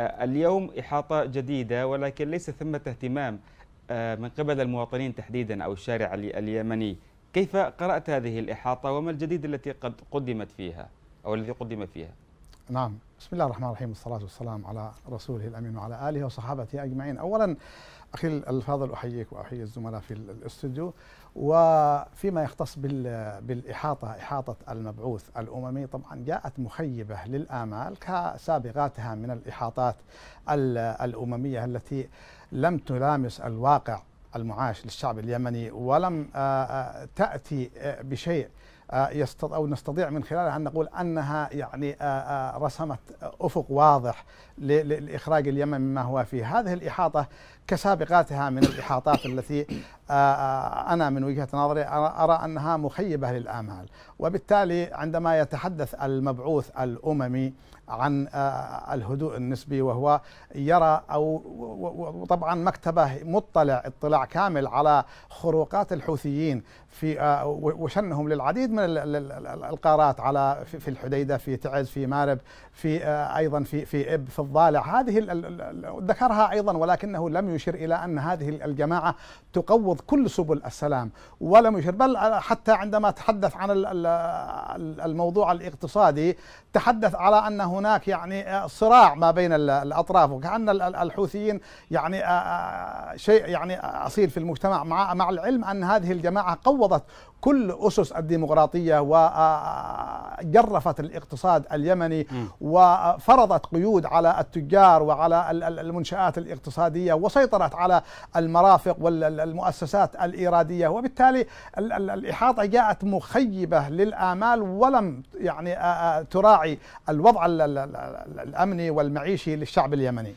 آه، اليوم إحاطة جديدة ولكن ليس ثمة اهتمام آه، من قبل المواطنين تحديدا أو الشارع اليمني كيف قرأت هذه الإحاطة وما الجديد التي قد قدمت فيها أو الذي قدم فيها نعم بسم الله الرحمن الرحيم والصلاة والسلام على رسوله الأمين وعلى آله وصحابته أجمعين أولا أخي الفاضل أحييك وأحيي الزملاء في الاستوديو وفيما يختص بالإحاطة إحاطة المبعوث الأممي طبعا جاءت مخيبة للآمال كسابقاتها من الإحاطات الأممية التي لم تلامس الواقع المعاش للشعب اليمني ولم تأتي بشيء يستطيع أو نستطيع من خلالها أن نقول أنها يعني آه، آه، رسمت أفق واضح لإخراج اليمن مما هو فيه هذه الإحاطة كسابقاتها من الإحاطات التي آه، أنا من وجهة نظري أرى أنها مخيبة للآمال وبالتالي عندما يتحدث المبعوث الأممي عن الهدوء النسبي وهو يرى أو وطبعا مكتبه مطلع اطلاع كامل على خروقات الحوثيين في وشنهم للعديد من من القارات على في الحديده في تعز في مارب في ايضا في في اب في الضالع هذه ذكرها ايضا ولكنه لم يشر الى ان هذه الجماعه تقوض كل سبل السلام ولم يشر بل حتى عندما تحدث عن الموضوع الاقتصادي تحدث على ان هناك يعني صراع ما بين الاطراف وكان الحوثيين يعني شيء يعني اصيل في المجتمع مع مع العلم ان هذه الجماعه قوضت كل اسس الديمقراطيه الديمقراطية وجرفت الاقتصاد اليمني وفرضت قيود على التجار وعلى المنشآت الاقتصادية وسيطرت على المرافق والمؤسسات الإيرادية وبالتالي الإحاطة جاءت مخيبة للآمال ولم يعني تراعي الوضع الأمني والمعيشي للشعب اليمني